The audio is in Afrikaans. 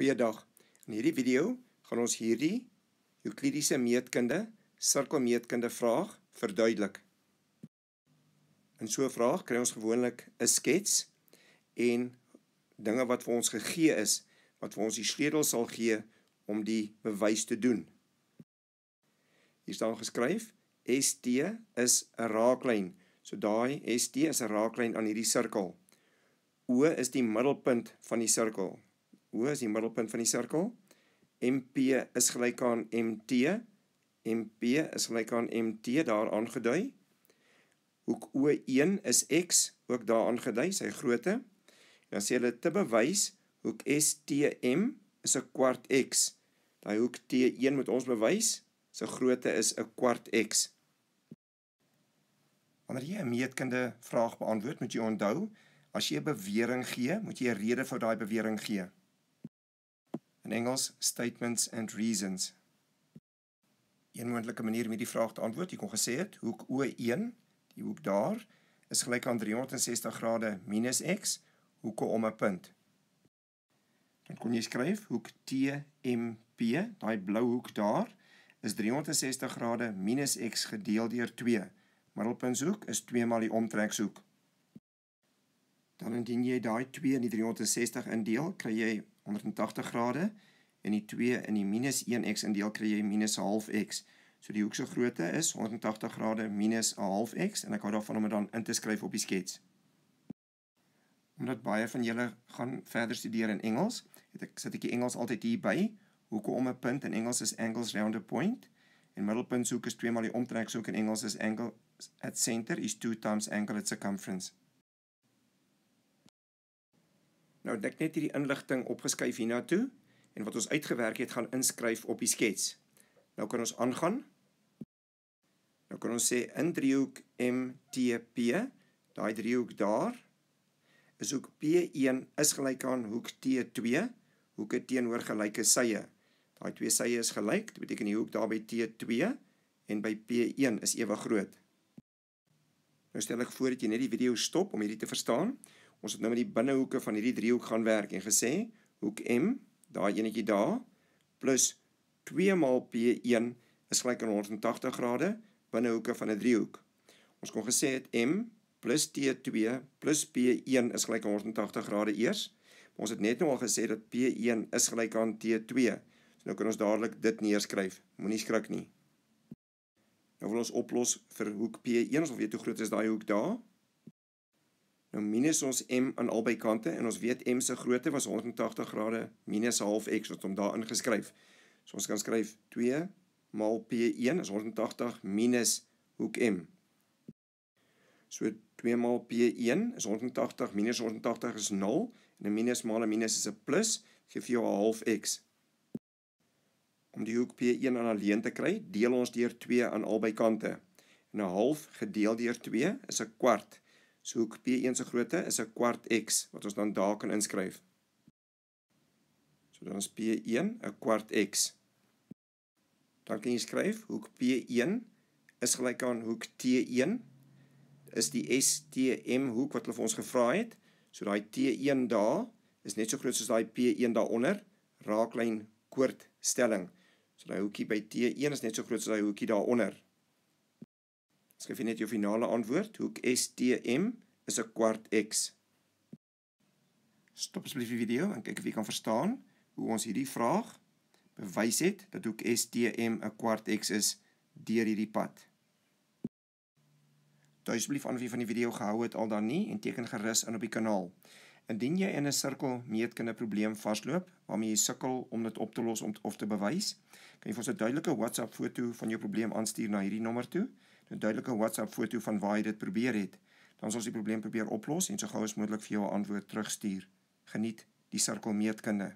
Goeiedag. In hierdie video gaan ons hierdie Euklidiese meetkunde, sirkelmeetkunde vraag verduidelik. In so 'n vraag kry ons gewoonlik 'n skets en dinge wat vir ons gegee is wat vir ons die sleutel sal gee om die bewys te doen. Hier staan geskryf ST is 'n raaklyn. So daai ST is 'n raaklyn aan hierdie sirkel. O is die middelpunt van die sirkel. O is die middelpunt van die sirkel. MP is gelyk aan MT. MP is gelyk aan MT daar aangedui. Hoek O1 is X ook daar aangedui sy grootte. En dan sê hulle te bewys hoek STM is 'n kwart X. Daai hoek T1 moet ons bewys sy grootte is 'n kwart X. Wanneer jy 'n meetkunde vraag beantwoord, moet jy onthou, as jy 'n bewering gee, moet jy 'n rede vir daai bewering gee. In Engels statements and reasons. Een moontlike manier om hierdie vraag te antwoord, jy kon gesê het hoek O1, die hoek daar is gelyk aan 360 grade minus x hoeke om 'n punt. Dan kon jy skryf hoek TMP, daai blou hoek daar is 360 grade minus x gedeel deur 2. Middelpunthoek is 2 maal die omtrekshoek. Dan indien jy daai 2 in die 360 indeel, kry jy 180 grade en die 2 in die minus 1x indeel kry jy minus 1/2x. So die hoekse grootte is 180 grade minus 1/2x en ek hou daarvan om dit dan in te skryf op die skets. Omdat baie van julle gaan verder studeer in Engels, het ek sit ek die Engels altyd hier by. Hoekom 'n punt in Engels is angles round a point en middelpunt soek is 2 maal die omtrek soek in Engels is angle at center is 2 times angle at circumference. Nou het ek net hierdie inligting opgeskuif hiernatoe en wat ons uitgewerk het gaan inskryf op die skets. Nou kan ons aangaan. Nou kan ons sê in driehoek MTP, daai driehoek daar is ook P1 is gelyk aan hoek T2, hoeke teenoor gelyke sye. Daai twee sye is gelyk, dit beteken die hoek daar by T2 en by P1 is ewe groot. Nou stel ek voor dat jy net die video stop om hierdie te verstaan ons het nou met die binnehoeke van hierdie driehoek gaan werk en gesê hoek M, daai enetjie daar plus 2 maal P1 is gelyk aan 180 grade binnehoeke van 'n driehoek. Ons kon gesê het M plus T2 plus P1 is gelyk aan 180 grade eers. Maar ons het net nou al gesê dat P1 is gelyk aan T2. So nou kan ons dadelik dit neerskryf. Moenie skrik nie. Nou wil ons oplos vir hoek P1, ons wil weet hoe groot is daai hoek daar? Nou minus ons m aan albei kante en ons weet m se grootte was 180 grade minus half x wat hom daar ingeskryf. So ons kan skryf 2 maal p1 is 180 minus hoek m. So 2 maal p1 is 180 minus 180 is 0 en 'n minus maal 'n minus is 'n plus gee vir jou 'n half x. Om die hoek p1 aan alleen te kry, deel ons deur 2 aan albei kante. En 'n half gedeel deur 2 is 'n kwart. So hoek P1 se grootte is 'n kwart x wat ons dan daar kan inskryf. So dan is P1 'n kwart x. Dan kan jy skryf hoek P1 is gelyk aan hoek T1 is die STM hoek wat hulle vir ons gevra het. So daai T1 daar is net so groot soos daai P1 daaronder, raaklyn kortstelling. So daai hoekie by T1 is net so groot soos daai hoekie daaronder, Skryf net jou finale antwoord. Hoek STM is 'n kwart X. Stop asseblief die video en kyk of jy kan verstaan hoe ons hierdie vraag bewys het dat hoek STM 'n kwart X is deur hierdie pad. Toe asseblief aan wie van die video gehou het al dan nie en teken gerus aan op die kanaal. Indien jy in 'n sirkel meetkunde probleem vasloop waarmee jy sukkel om dit op te los om of te bewys, kan jy vir ons 'n duidelike WhatsApp foto van jou probleem aanstuur na hierdie nommer toe 0 3343 0װ 'n duidelike WhatsApp foto van waar jy dit probeer het. Dan sal ons die probleem probeer oplos en so gou as moontlik vir jou 'n antwoord terugstuur. Geniet die sarkomeetkinde.